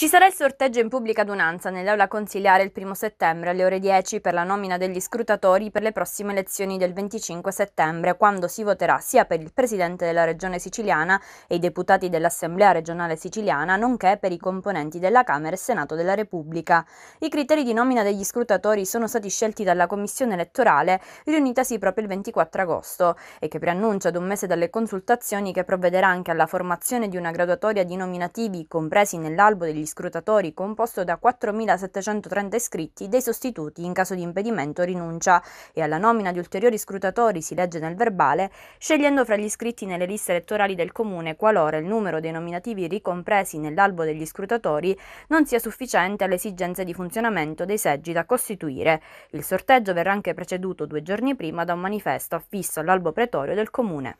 Ci sarà il sorteggio in pubblica adunanza nell'aula consiliare il 1 settembre alle ore 10 per la nomina degli scrutatori per le prossime elezioni del 25 settembre, quando si voterà sia per il presidente della regione siciliana e i deputati dell'Assemblea regionale siciliana, nonché per i componenti della Camera e Senato della Repubblica. I criteri di nomina degli scrutatori sono stati scelti dalla commissione elettorale riunitasi proprio il 24 agosto e che preannuncia ad un mese dalle consultazioni che provvederà anche alla formazione di una graduatoria di nominativi compresi nell'albo degli scrutatori composto da 4.730 iscritti dei sostituti in caso di impedimento rinuncia e alla nomina di ulteriori scrutatori, si legge nel verbale, scegliendo fra gli iscritti nelle liste elettorali del comune qualora il numero dei nominativi ricompresi nell'albo degli scrutatori non sia sufficiente alle esigenze di funzionamento dei seggi da costituire. Il sorteggio verrà anche preceduto due giorni prima da un manifesto affisso all'albo pretorio del comune.